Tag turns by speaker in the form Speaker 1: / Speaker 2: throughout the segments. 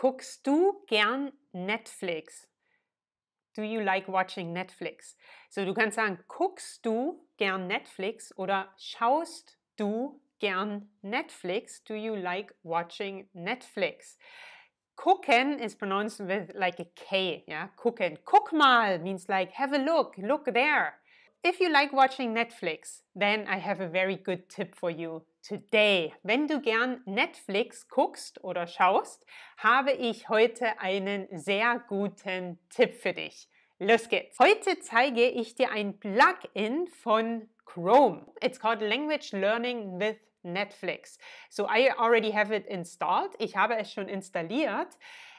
Speaker 1: Guckst du gern Netflix? Do you like watching Netflix? So du kannst sagen, guckst du gern Netflix oder schaust du gern Netflix? Do you like watching Netflix? Gucken is pronounced with like a K, yeah? Gucken. Guck mal means like have a look, look there. If you like watching Netflix, then I have a very good tip for you today. Wenn du gern Netflix guckst oder schaust, habe ich heute einen sehr guten Tipp für dich. Los geht's! Heute zeige ich dir ein Plugin von Chrome. It's called Language Learning with Netflix. So I already have it installed. Ich habe es schon installiert.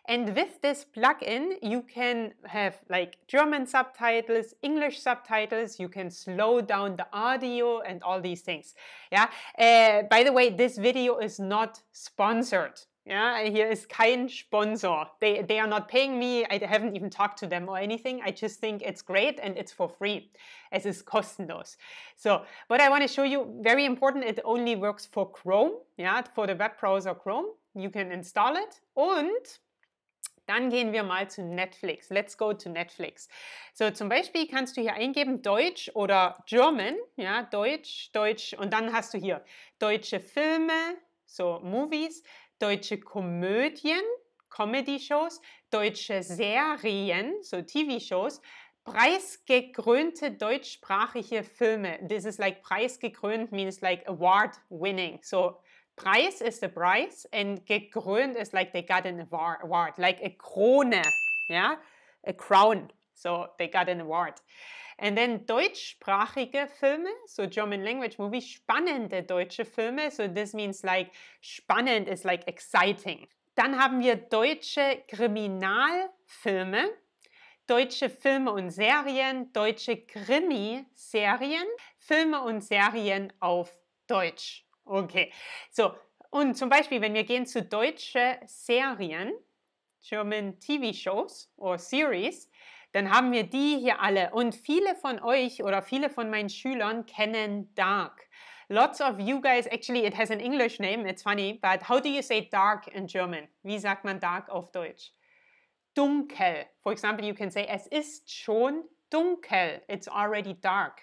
Speaker 1: And with this plugin, you can have like German subtitles, English subtitles, you can slow down the audio and all these things. Yeah. Uh, by the way, this video is not sponsored. Yeah, here is kein Sponsor. They, they are not paying me. I haven't even talked to them or anything. I just think it's great and it's for free. Es ist kostenlos. So, what I want to show you, very important, it only works for Chrome. Yeah, for the web browser Chrome. You can install it. And Dann gehen wir mal zu Netflix. Let's go to Netflix. So, zum Beispiel kannst du hier eingeben Deutsch oder German, ja, Deutsch, Deutsch und dann hast du hier deutsche Filme, so Movies, deutsche Komödien, Comedy-Shows, deutsche Serien, so TV-Shows, preisgekrönte deutschsprachige Filme. This is like preisgekrönt means like award winning. So Preis ist der Preis und gekrönt ist like they got an award, like a krone, yeah, a crown. So they got an award. And then deutschsprachige Filme, so German language movies, spannende deutsche Filme. So this means like spannend is like exciting. Dann haben wir deutsche Kriminalfilme, deutsche Filme und Serien, deutsche Krimi-Serien, Filme und Serien auf Deutsch. Okay. So, und zum Beispiel, wenn wir gehen zu deutsche Serien, German TV-Shows oder Series, dann haben wir die hier alle. Und viele von euch oder viele von meinen Schülern kennen Dark. Lots of you guys, actually it has an English name, it's funny, but how do you say dark in German? Wie sagt man dark auf Deutsch? Dunkel. For example, you can say, es ist schon dunkel. It's already dark.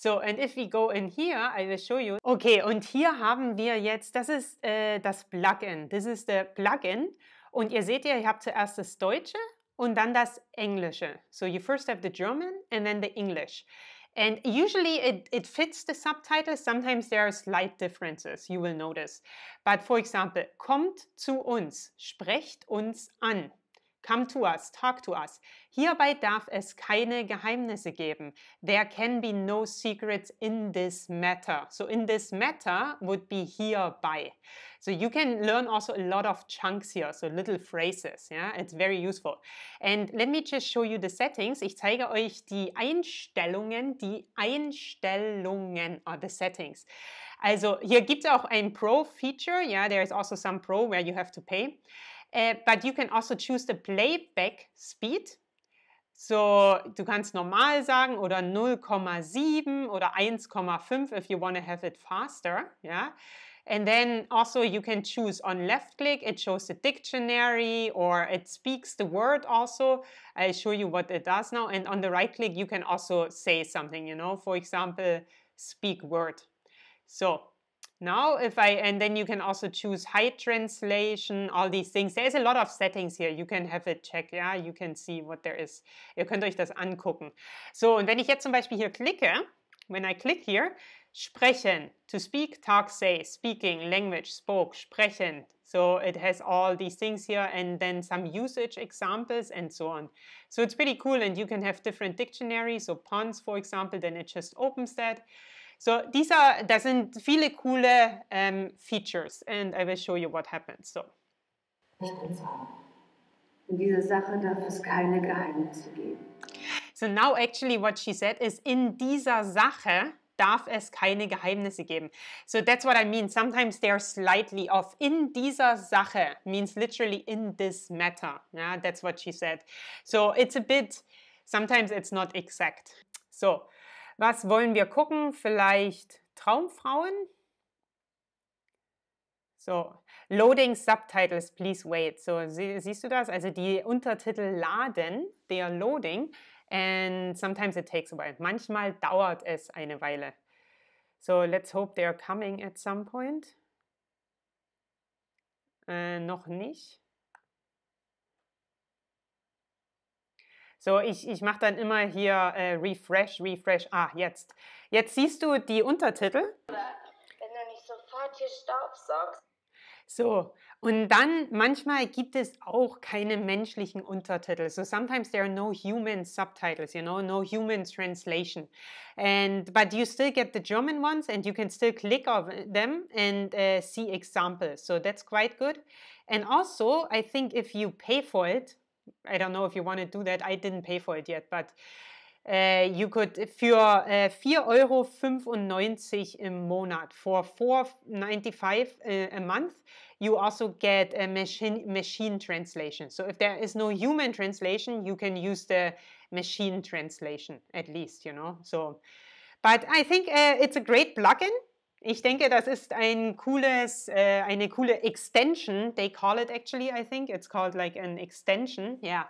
Speaker 1: So, and if we go in here, I will show you. Okay, und hier haben wir jetzt, das ist äh, das Plugin. Das ist der Plugin. Und ihr seht ja, ich habe zuerst das Deutsche und dann das Englische. So you first have the German and then the English. And usually it, it fits the subtitles. Sometimes there are slight differences, you will notice. But for example, kommt zu uns, sprecht uns an. Come to us, talk to us. Hierbei darf es keine Geheimnisse geben. There can be no secrets in this matter. So in this matter would be hereby. So you can learn also a lot of chunks here, so little phrases. Yeah, it's very useful. And let me just show you the settings. Ich zeige euch die Einstellungen, die Einstellungen are the settings. Also hier gibt es auch ein Pro-Feature. Yeah, there is also some Pro where you have to pay. Äh, but you can also choose the playback speed. So, du kannst normal sagen oder 0,7 oder 1,5 if you want to have it faster. Yeah. And then also you can choose on left click, it shows the dictionary or it speaks the word also. I'll show you what it does now. And on the right click, you can also say something, you know, for example, speak word. So now, if I, and then you can also choose height translation, all these things. There's a lot of settings here. You can have it check, Yeah, you can see what there is. Ihr könnt euch das angucken. So, und wenn ich jetzt zum Beispiel hier klicke, when I click here, sprechen, to speak, talk, say, speaking, language, spoke, sprechen. So it has all these things here and then some usage examples and so on. So it's pretty cool and you can have different dictionaries, so puns, for example, then it just opens that. So these are das sind viele coole um, features, and I will show you what happens. So. In So now actually what she said is in dieser Sache darf es keine Geheimnisse geben. So that's what I mean. Sometimes they are slightly off. In dieser Sache means literally in this matter. Yeah, that's what she said. So it's a bit, sometimes it's not exact. So Was wollen wir gucken? Vielleicht Traumfrauen? So, Loading Subtitles, please wait. So, sie, siehst du das? Also die Untertitel laden, they are loading and sometimes it takes a while. Manchmal dauert es eine Weile. So, let's hope they are coming at some point. Äh, noch nicht. So, ich, ich mache dann immer hier äh, Refresh, Refresh. Ah, jetzt. Jetzt siehst du die Untertitel. Wenn du nicht sofort hier Staub So, und dann manchmal gibt es auch keine menschlichen Untertitel. So sometimes there are no human subtitles, you know, no human translation. And but you still get the German ones and you can still click on them and uh, see examples. So that's quite good. And also, I think if you pay for it, I don't know if you want to do that. I didn't pay for it yet, but uh, you could für äh, 4,95 Euro im Monat, for 4.95 uh, äh, a month, you also get a machine, machine translation. So if there is no human translation, you can use the machine translation at least, you know. So, but I think uh, it's a great plugin. ich denke, das ist ein cooles, äh, eine coole Extension. They call it actually, I think. It's called like an extension, yeah.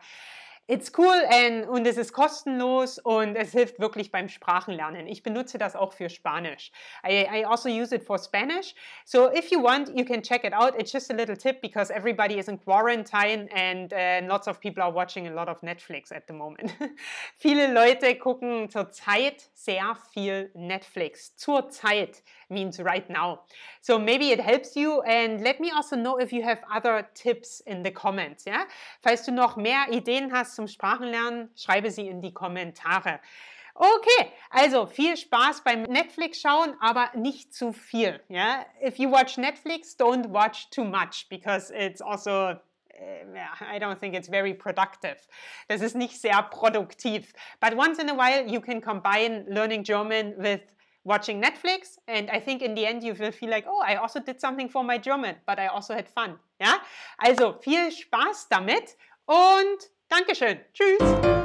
Speaker 1: It's cool and, und es ist kostenlos und es hilft wirklich beim Sprachenlernen. Ich benutze das auch für Spanisch. I, I also use it for Spanish. So if you want, you can check it out. It's just a little tip because everybody is in quarantine and uh, lots of people are watching a lot of Netflix at the moment. Viele Leute gucken zurzeit sehr viel Netflix. Zurzeit means right now. So maybe it helps you and let me also know if you have other tips in the comments. Yeah? Falls du noch mehr Ideen hast, zum Sprachenlernen, schreibe sie in die Kommentare. Okay, also viel Spaß beim Netflix schauen, aber nicht zu viel. Yeah? If you watch Netflix, don't watch too much because it's also eh, I don't think it's very productive. Das ist nicht sehr produktiv. But once in a while you can combine learning German with watching Netflix and I think in the end you will feel like, oh, I also did something for my German, but I also had fun. Ja? Also viel Spaß damit und Dankeschön. Tschüss.